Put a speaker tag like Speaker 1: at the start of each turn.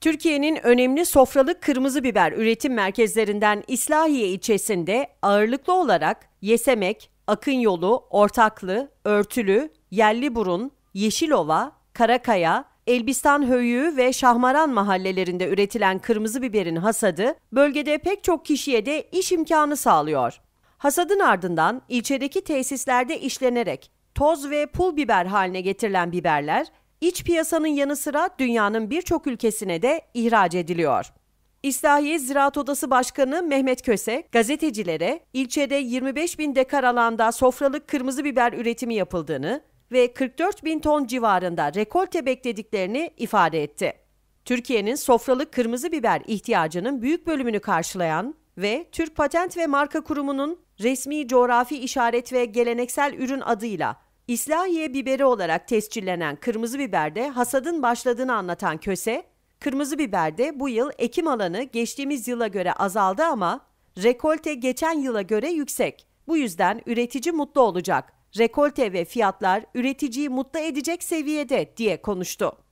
Speaker 1: Türkiye'nin önemli sofralık kırmızı biber üretim merkezlerinden İslahiye ilçesinde ağırlıklı olarak Yesemek, Akın Yolu, Ortaklı, Örtülü, Yerliburun, Yeşilova, Karakaya, Elbistan Höyü ve Şahmaran mahallelerinde üretilen kırmızı biberin hasadı bölgede pek çok kişiye de iş imkanı sağlıyor. Hasadın ardından ilçedeki tesislerde işlenerek toz ve pul biber haline getirilen biberler iç piyasanın yanı sıra dünyanın birçok ülkesine de ihraç ediliyor. İslahiye Ziraat Odası Başkanı Mehmet Köse, gazetecilere ilçede 25 bin dekar alanda sofralık kırmızı biber üretimi yapıldığını ve 44 bin ton civarında rekolte beklediklerini ifade etti. Türkiye'nin sofralık kırmızı biber ihtiyacının büyük bölümünü karşılayan ve Türk Patent ve Marka Kurumu'nun resmi coğrafi işaret ve geleneksel ürün adıyla İslahiye biberi olarak tescillenen kırmızı biberde hasadın başladığını anlatan köse, kırmızı biberde bu yıl ekim alanı geçtiğimiz yıla göre azaldı ama rekolte geçen yıla göre yüksek. Bu yüzden üretici mutlu olacak. Rekolte ve fiyatlar üreticiyi mutlu edecek seviyede diye konuştu.